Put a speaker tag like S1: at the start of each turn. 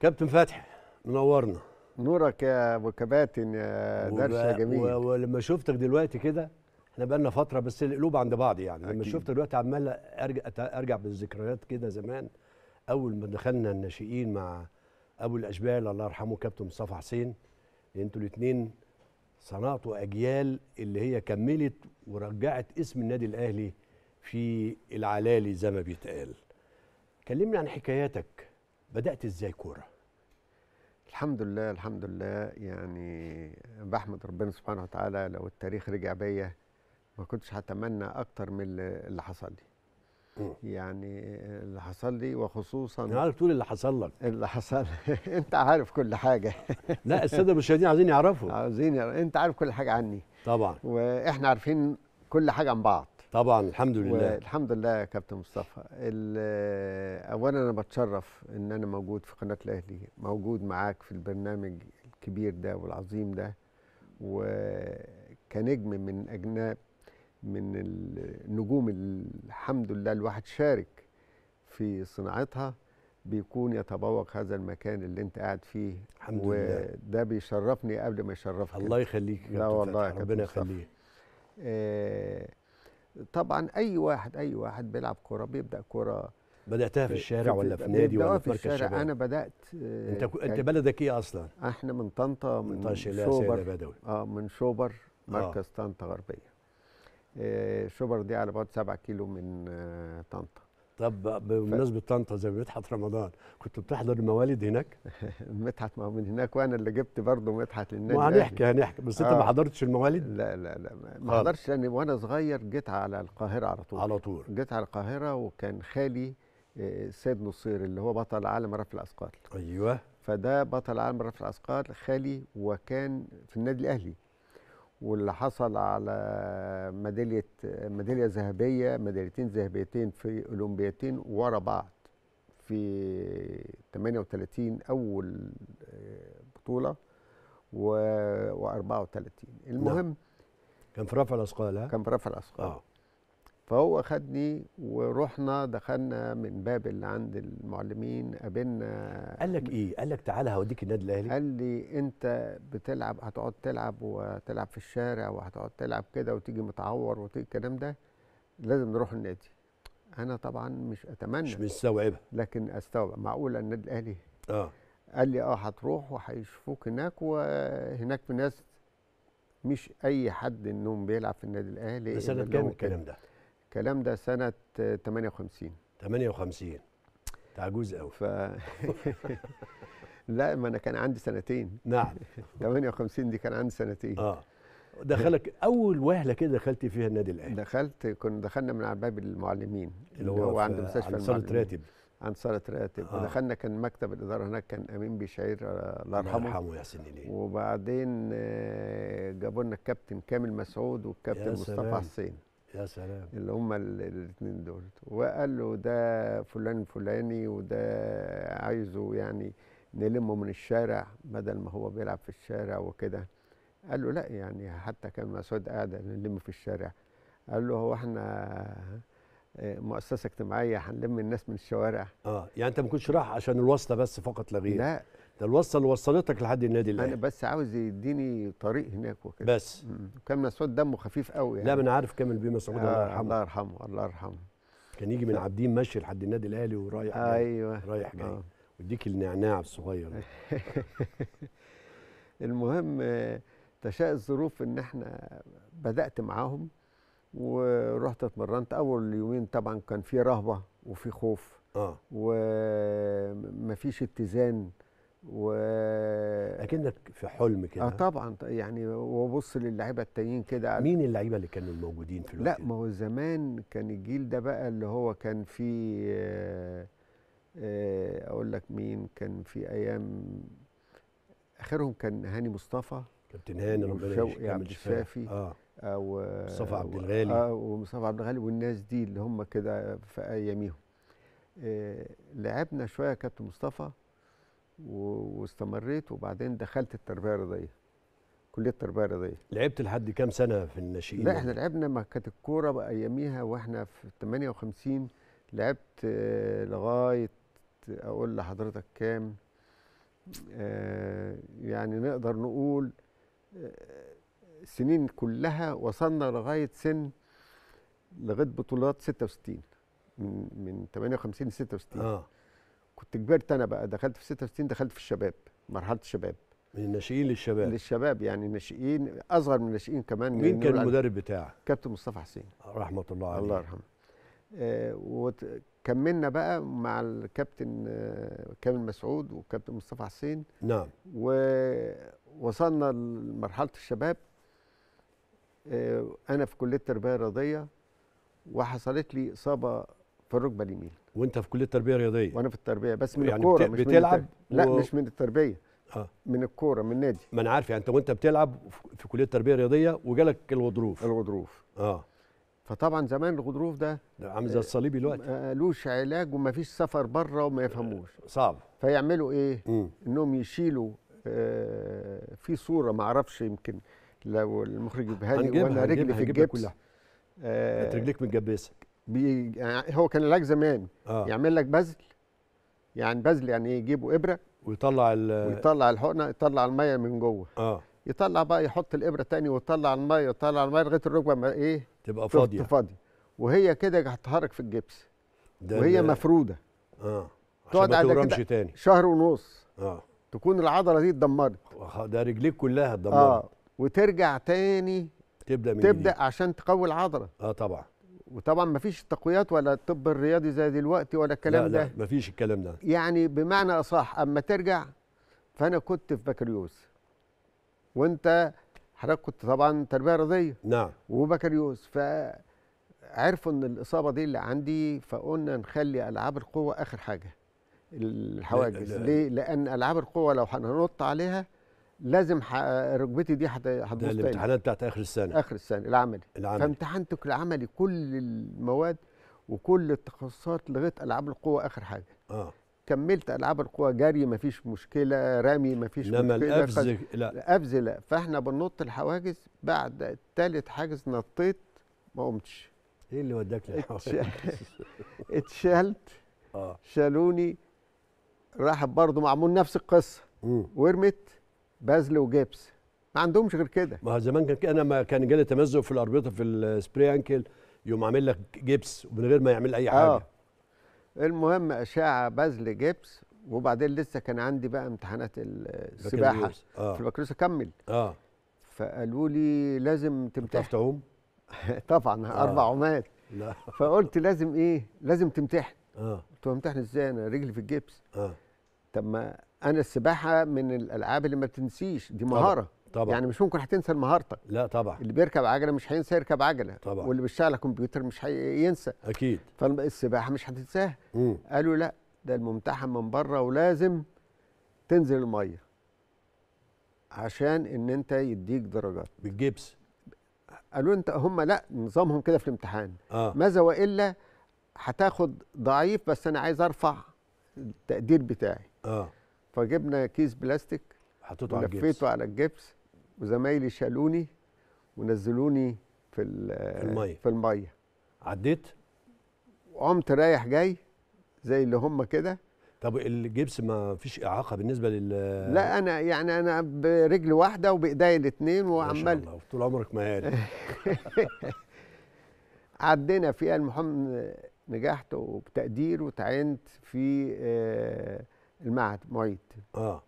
S1: كابتن فتحي منورنا نورك يا ابو كباتن يا درس يا جميل ولما شفتك دلوقتي كده احنا بقالنا فتره بس القلوب عند بعض يعني أكيد. لما شفتك دلوقتي عمال ارجع ارجع بالذكريات كده زمان اول ما دخلنا الناشئين مع ابو الاشبال الله يرحمه كابتن مصطفى حسين انتوا الاثنين صنعتوا اجيال اللي هي كملت ورجعت اسم النادي الاهلي في
S2: العلالي زي ما بيتقال كلمني عن حكاياتك بدات ازاي كوره الحمد لله الحمد لله يعني بحمد ربنا سبحانه وتعالى لو التاريخ رجع بيا ما كنتش هتمنى اكتر من اللي حصل لي يعني اللي حصل لي وخصوصا انا عارف تقول اللي حصل لك اللي حصل انت عارف كل حاجه لا الساده المشاهدين عايزين يعرفوا عايزين انت عارف كل حاجه عني طبعا واحنا عارفين كل حاجه عن بعض طبعا الحمد لله الحمد لله يا كابتن مصطفى اولا انا بتشرف ان انا موجود في قناه الاهلي موجود معاك في البرنامج الكبير ده والعظيم ده وكنجم من اجناب من النجوم الحمد لله الواحد شارك في صناعتها بيكون يتبوق هذا المكان اللي انت قاعد فيه الحمد لله وده بيشرفني قبل ما يشرفك الله يخليك يا كابتن ربنا يخليك آه طبعا اي واحد اي واحد بيلعب كوره بيبدا كوره بداتها في الشارع ولا في نادي آه، ولا في مركز الشارع انا بدات آه، انت انت يعني بلدك ايه اصلا احنا من طنطا من طنطا شوبر بدوي اه من شوبر آه. مركز آه. طنطا غربيه شوبر دي على بعد 7 كيلو من طنطا طب بمناسبه طنطا زي مدحت رمضان كنت بتحضر الموالد هناك؟ مدحت ما هو من هناك وانا اللي جبت برضه مدحت للنادي وهنحكي هنحكي بس انت آه. ما حضرتش الموالد؟ لا لا لا ما حضرتش لاني وانا صغير جيت على القاهره على طول على طول جيت على القاهره وكان خالي آه، سيد نصير اللي هو بطل عالم رفع الاثقال ايوه فده بطل عالم رفع الاثقال خالي وكان في النادي الاهلي واللي حصل على ميداليه ميداليه ذهبيه ميداليتين ذهبيتين في اولمبيتين ورا بعض في 38 اول آه، بطوله و 34 المهم نعم. كان في رفع الاثقال كان في رفع الاثقال آه. فهو خدني ورحنا دخلنا من باب اللي عند المعلمين قابلنا قال لك ايه؟ قال لك تعالى هوديك النادي الاهلي قال لي انت بتلعب هتقعد تلعب وتلعب في الشارع وهتقعد تلعب كده وتيجي متعور وتيجي الكلام ده لازم نروح النادي انا طبعا مش اتمنى مش مستوعبها لكن استوعب معقوله النادي الاهلي اه قال لي اه هتروح وهيشوفوك هناك وهناك في ناس مش اي حد انهم بيلعب في النادي الاهلي بس انا كام الكلام ده الكلام ده سنه 58 58 عجوز قوي ف... لا ما انا كان عندي سنتين نعم 58 دي كان عندي سنتين اه دخلك اول وهله كده دخلت فيها النادي الاهلي دخلت كنا دخلنا من على باب المعلمين اللي هو, هو عند مستشفى صاله راتب صاله راتب آه. ودخلنا كان مكتب الاداره هناك كان امين بشعير آه، الله يرحمه الله يرحمه يحسن ليه وبعدين آه، جابوا لنا الكابتن كامل مسعود والكابتن مصطفى حسين يا سلام اللي هم الاثنين دول وقال له ده فلان فلاني وده عايزه يعني نلمه من الشارع بدل ما هو بيلعب في الشارع وكده قال له لا يعني حتى كان مسعود قاعد نلمه في الشارع قال له هو احنا آه، مؤسسه اجتماعيه هنلم الناس من الشوارع اه
S1: يعني انت ما كنتش رايح عشان الواسطه بس فقط لا غير لا ده الوصل اللي وصلتك لحد النادي الاهلي انا
S2: بس عاوز يديني طريق هناك وكده بس كان مسعود دمه خفيف قوي يعني. لا انا عارف كامل بيه مسعود الله آه، يرحمه الله
S1: يرحمه الله يرحمه كان يجي من عابدين ماشي لحد النادي الاهلي ورايح ايوه رايح جاي آه. ويديك النعناع
S2: الصغير المهم آه، تشاء الظروف ان احنا بدات معاهم ورحت اتمرنت اول يومين طبعا كان في رهبه وفي خوف اه ومفيش اتزان واكنك في حلم كده اه طبعا يعني وبص للعيبه التانيين كده مين اللعيبه اللي كانوا موجودين في الوقت لا ما هو زمان كان الجيل ده بقى اللي هو كان في آه، آه، اقول لك مين كان في ايام اخرهم كان هاني مصطفى كابتن هاني ربنا يشفيه عبد يعني الشافي اه او مصطفى آه، عبد الغالي اه ومصطفى عبد الغالي والناس دي اللي هم كده في اياميهم آه لعبنا شويه كابتن مصطفى واستمريت وبعدين دخلت التربيه الرياضيه كليه التربيه الرياضيه لعبت لحد كام سنه في الناشئين لا احنا لعبنا ما كانت الكوره بقى اياميها واحنا في 58 لعبت آه، لغايه اقول لحضرتك كام آه، يعني نقدر نقول السنين آه، كلها وصلنا لغايه سن لغايه بطولات 66 من من 58 ل 66 اه كنت كبرت انا بقى دخلت في 66 دخلت في الشباب مرحله الشباب من الناشئين للشباب للشباب يعني الناشئين اصغر من الناشئين كمان مين كان المدرب بتاعك؟ كابتن مصطفى حسين رحمه الله عليه الله يرحمه آه، وكملنا بقى مع الكابتن آه، كامل مسعود والكابتن مصطفى حسين نعم ووصلنا لمرحله الشباب آه، انا في كليه التربيه الرياضيه وحصلت لي اصابه في الركبه اليمين
S1: وانت في كليه التربيه الرياضيه وانا في التربيه بس من يعني الكوره بت... مش بتلعب من لا و... مش
S2: من التربيه آه.
S1: من الكوره من النادي ما انا عارف يعني انت وانت بتلعب في كليه التربيه الرياضيه
S2: وجالك الغضروف الغضروف اه فطبعا زمان الغضروف ده, ده عامل زي الصليبي دلوقتي آه، ملوش علاج ومفيش سفر بره وما يفهموش آه، صعب فيعملوا ايه؟ مم. انهم يشيلوا آه في صوره ما اعرفش يمكن لو المخرج يجيبها لي رجلي في الجبس كلها آه رجليك متجبسه بي يعني هو كان العلاج زمان آه. يعمل لك بذل يعني بذل يعني يجيبوا ابره ويطلع ويطلع الحقنه يطلع الميه من جوه اه يطلع بقى يحط الابره تاني ويطلع الميه يطلع الميه لغايه الركبه ما ايه تبقى فاضيه فاضيه وهي كده هتتحرك في الجبس
S1: ده وهي ده مفروده
S2: اه تقعد على كده تاني. شهر ونص اه تكون العضله دي اتدمرت ده رجليك كلها اتدمرت اه وترجع تاني تبدا من تبدا جديد. عشان تقوي العضله اه طبعا وطبعا ما فيش تقويات ولا الطب الرياضي زي دلوقتي ولا الكلام لا ده لا
S1: ما فيش الكلام ده
S2: يعني بمعنى اصح اما ترجع فانا كنت في بكالوريوس وانت حضرتك كنت طبعا تربيه رياضيه نعم وبكالوريوس فعرفوا ان الاصابه دي اللي عندي فقلنا نخلي العاب القوه اخر حاجه الحواجز لا لا ليه لان العاب القوه لو هننط عليها لازم ركبتي دي هتبوظ تاني الامتحانات بتاعت اخر السنه اخر السنه العملي العملي فامتحنتك العملي كل المواد وكل التخصصات لغايه العاب القوه اخر حاجه اه كملت العاب القوى جري مفيش مشكله رامي مفيش مشكله انما القفز لا القفز لا فاحنا بننط الحواجز بعد ثالث حاجز نطيت ما قمتش ايه اللي وداك للحواجز؟ اتشالت اه شالوني راح برضه معمول نفس القصه ورمت بازل وجبس ما عندهمش غير كده ما زمان كان كده
S1: انا ما كان جالي تمزق في الاربطه في السبري انكل يقوم عامل لك جبس ومن غير ما يعمل اي حاجه آه.
S2: المهم اشعه بازل جبس وبعدين لسه كان عندي بقى امتحانات السباحه آه. في البكالوريوس اكمل اه فقالوا لي لازم تمتحن تعوم طبعا آه. اربع عومات لا فقلت لازم ايه لازم تمتحن اه قلت امتحن ازاي انا رجلي في الجبس اه طب ما انا السباحه من الالعاب اللي ما بتنسيش دي مهاره طبعا. يعني مش ممكن هتنسى مهارتك لا طبعا اللي بيركب عجله مش هينسى يركب عجله طبعا واللي بيشتغل على كمبيوتر مش هينسى اكيد فالسباحه مش هتنساها قالوا لا ده الممتحن من بره ولازم تنزل الميه عشان ان انت يديك درجات بالجبس قالوا انت هم لا نظامهم كده في الامتحان آه. ماذا والا هتاخد ضعيف بس انا عايز ارفع التقدير بتاعي اه فجبنا كيس بلاستيك حطيته على الجبس لفيته على الجبس وزمايلي شالوني ونزلوني في الميه في الميه عديت قمت رايح جاي زي اللي هم كده طب الجبس ما فيش اعاقه بالنسبه لل لا انا يعني انا برجل واحده وبايديا الاثنين وعمال ما شاء الله طول عمرك مهاري عدينا فيها المهم نجحت وبتقدير وتعينت في آه المعهد معيد اه